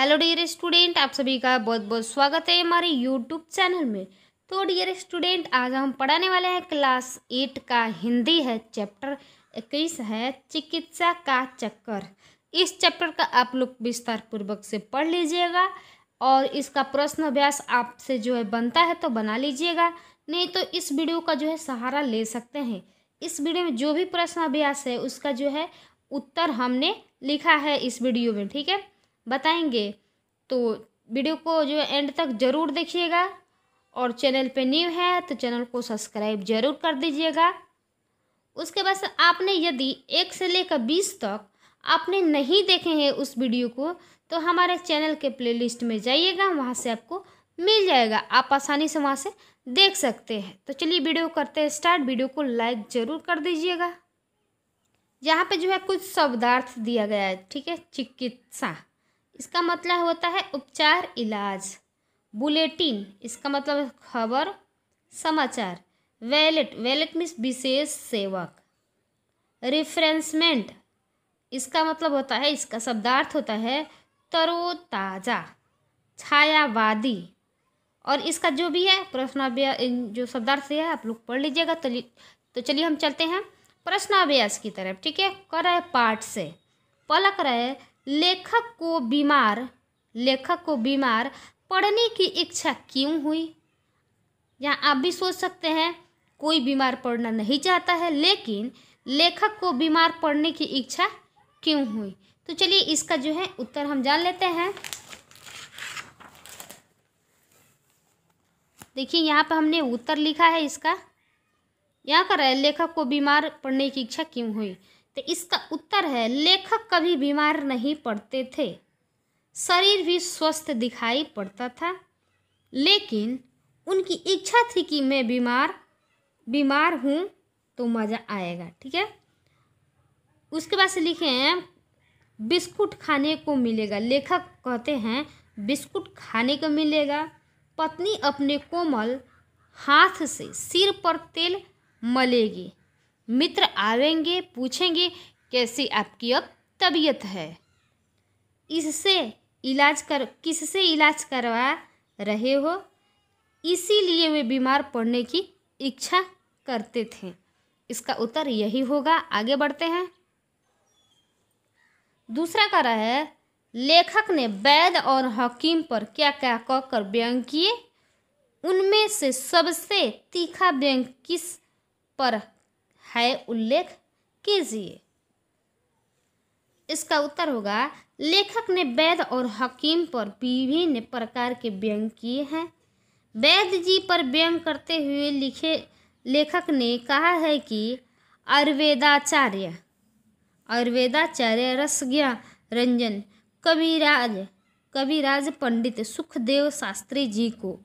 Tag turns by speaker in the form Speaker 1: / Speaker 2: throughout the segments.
Speaker 1: hello dear student आप सभी का बहुत बहुत स्वागत है हमारे यूट्यूब चैनल में तो डियर स्टूडेंट आज हम पढ़ाने वाले हैं क्लास एट का हिंदी है चैप्टर इक्कीस है चिकित्सा का चक्कर इस चैप्टर का आप लोग विस्तार पूर्वक से पढ़ लीजिएगा और इसका प्रश्न अभ्यास आपसे जो है बनता है तो बना लीजिएगा नहीं तो इस वीडियो का जो है सहारा ले सकते हैं इस वीडियो में जो भी प्रश्न अभ्यास है उसका जो है उत्तर हमने लिखा है इस वीडियो में ठीक है बताएंगे तो वीडियो को जो है एंड तक ज़रूर देखिएगा और चैनल पे न्यू है तो चैनल को सब्सक्राइब ज़रूर कर दीजिएगा उसके बाद आपने यदि एक से लेकर बीस तक आपने नहीं देखे हैं उस वीडियो को तो हमारे चैनल के प्लेलिस्ट में जाइएगा वहाँ से आपको मिल जाएगा आप आसानी से वहाँ से देख सकते हैं तो चलिए वीडियो करते हैं स्टार्ट वीडियो को लाइक ज़रूर कर दीजिएगा यहाँ पे जो है कुछ शब्दार्थ दिया गया है ठीक है चिकित्सा इसका मतलब होता है उपचार इलाज बुलेटिन इसका मतलब खबर समाचार वैलेट वैलेट मीन्स विशेष सेवक रिफ्रेंसमेंट इसका मतलब होता है इसका शब्दार्थ होता है तरोताज़ा छायावादी और इसका जो भी है प्रश्नाभ्यास जो शब्दार्थ है आप लोग पढ़ लीजिएगा तो तो चलिए हम चलते हैं प्रश्नाभ्यास की तरफ ठीक है कर रहे पाठ से पलक रहे लेखक को बीमार लेखक को बीमार पढ़ने की इच्छा क्यों हुई यहाँ आप भी सोच सकते हैं कोई बीमार पढ़ना नहीं चाहता है लेकिन लेखक को बीमार पढ़ने की इच्छा क्यों हुई तो चलिए इसका जो है उत्तर हम जान लेते हैं देखिए यहाँ पर हमने उत्तर लिखा है इसका यहाँ कर रहा है लेखक को बीमार पढ़ने की इच्छा क्यों हुई तो इसका उत्तर है लेखक कभी बीमार नहीं पड़ते थे शरीर भी स्वस्थ दिखाई पड़ता था लेकिन उनकी इच्छा थी कि मैं बीमार बीमार हूँ तो मज़ा आएगा ठीक है उसके बाद से लिखे हैं बिस्कुट खाने को मिलेगा लेखक कहते हैं बिस्कुट खाने को मिलेगा पत्नी अपने कोमल हाथ से सिर पर तेल मलेगी मित्र आवेंगे पूछेंगे कैसी आपकी अब तबीयत है इससे इलाज कर किससे इलाज करवा रहे हो इसीलिए वे बीमार पड़ने की इच्छा करते थे इसका उत्तर यही होगा आगे बढ़ते हैं दूसरा कह रहा है लेखक ने वैद और हकीम पर क्या क्या कहकर व्यंग किए उनमें से सबसे तीखा व्यंग किस पर है उल्लेख कीजिए इसका उत्तर होगा लेखक ने वैद और हकीम पर विभिन्न प्रकार के व्यंग किए हैं वैद जी पर व्यंग करते हुए लिखे लेखक ने कहा है कि आयुर्वेदाचार्य आयुर्वेदाचार्य रसज्ञ रंजन कविराज कविराज पंडित सुखदेव शास्त्री जी को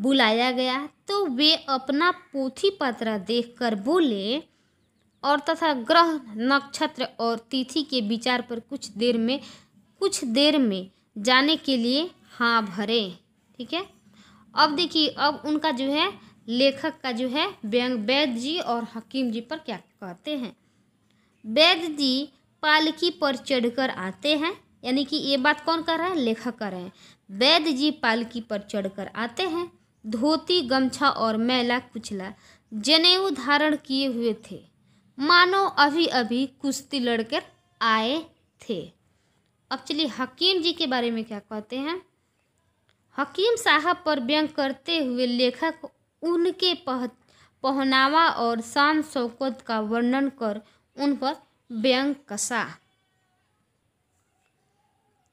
Speaker 1: बुलाया गया तो वे अपना पोथी पत्र देखकर बोले और तथा ग्रह नक्षत्र और तिथि के विचार पर कुछ देर में कुछ देर में जाने के लिए हाँ भरे ठीक है अब देखिए अब उनका जो है लेखक का जो है व्यंग वैद्य जी और हकीम जी पर क्या कहते हैं वैद्य जी पालकी पर चढ़कर आते हैं यानी कि ये बात कौन कर रहा है लेखक कर रहे हैं वैद्य जी पालकी पर चढ़कर आते हैं धोती गमछा और मैला कुचला जनेऊ धारण किए हुए थे मानो अभी अभी कुश्ती लड़कर आए थे अब चलिए हकीम जी के बारे में क्या कहते हैं हकीम साहब पर व्यंग करते हुए लेखक उनके पह पहनावा और शान शौकत का वर्णन कर उन पर व्यंग कसा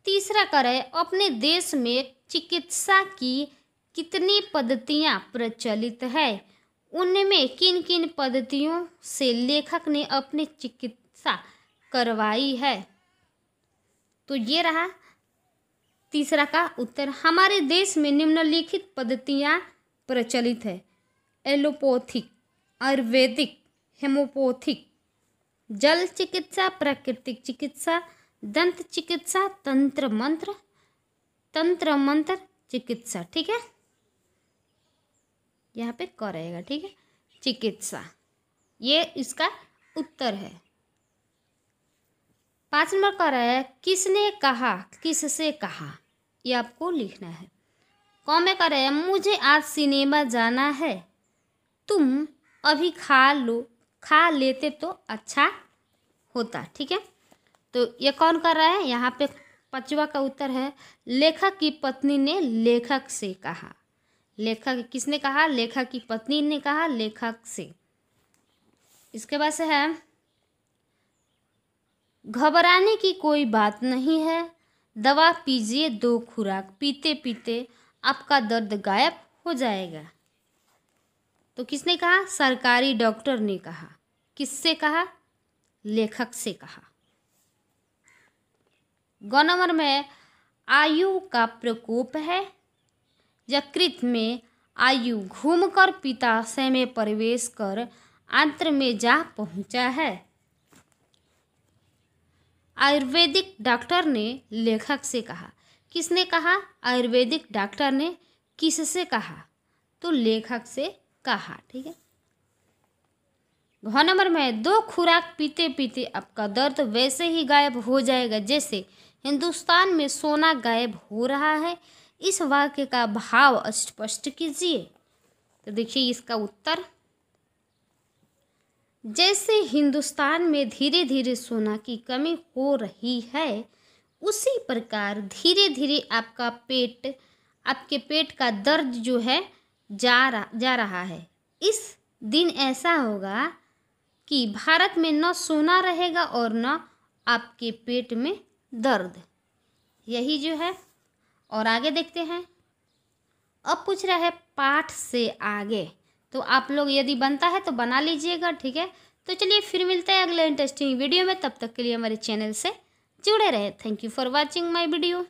Speaker 1: तीसरा करें अपने देश में चिकित्सा की कितनी पद्धतियाँ प्रचलित है उनमें किन किन पद्धतियों से लेखक ने अपनी चिकित्सा करवाई है तो ये रहा तीसरा का उत्तर हमारे देश में निम्नलिखित पद्धतियाँ प्रचलित है एलोपैथिक आयुर्वेदिक हेमोपैथिक जल चिकित्सा प्राकृतिक चिकित्सा दंत चिकित्सा तंत्र मंत्र तंत्र मंत्र चिकित्सा ठीक है यहाँ पे क रहेगा ठीक है चिकित्सा ये इसका उत्तर है पाँच नंबर का रहा है किसने कहा किससे कहा ये आपको लिखना है कौन में कर रहा है मुझे आज सिनेमा जाना है तुम अभी खा लो खा लेते तो अच्छा होता ठीक है तो ये कौन कर रहा है यहाँ पे पचवा का उत्तर है लेखक की पत्नी ने लेखक से कहा लेखक किसने कहा लेखक की पत्नी ने कहा लेखक से इसके बाद से है घबराने की कोई बात नहीं है दवा पीजिए दो खुराक पीते पीते आपका दर्द गायब हो जाएगा तो किसने कहा सरकारी डॉक्टर ने कहा किससे कहा लेखक से कहा गौ नंबर में आयु का प्रकोप है यकृत में आयु घूमकर पिताशय में प्रवेश कर आंत्र में जा पहुंचा है आयुर्वेदिक डॉक्टर ने लेखक से कहा किसने कहा आयुर्वेदिक डॉक्टर ने किससे कहा तो लेखक से कहा ठीक है घ नंबर में दो खुराक पीते पीते आपका दर्द वैसे ही गायब हो जाएगा जैसे हिंदुस्तान में सोना गायब हो रहा है इस वाक्य का भाव स्पष्ट कीजिए तो देखिए इसका उत्तर जैसे हिंदुस्तान में धीरे धीरे सोना की कमी हो रही है उसी प्रकार धीरे धीरे आपका पेट आपके पेट का दर्द जो है जा रहा जा रहा है इस दिन ऐसा होगा कि भारत में न सोना रहेगा और न आपके पेट में दर्द यही जो है और आगे देखते हैं अब पूछ रहा है पाठ से आगे तो आप लोग यदि बनता है तो बना लीजिएगा ठीक है तो चलिए फिर मिलते हैं अगले इंटरेस्टिंग वीडियो में तब तक के लिए हमारे चैनल से जुड़े रहे thank you for watching my video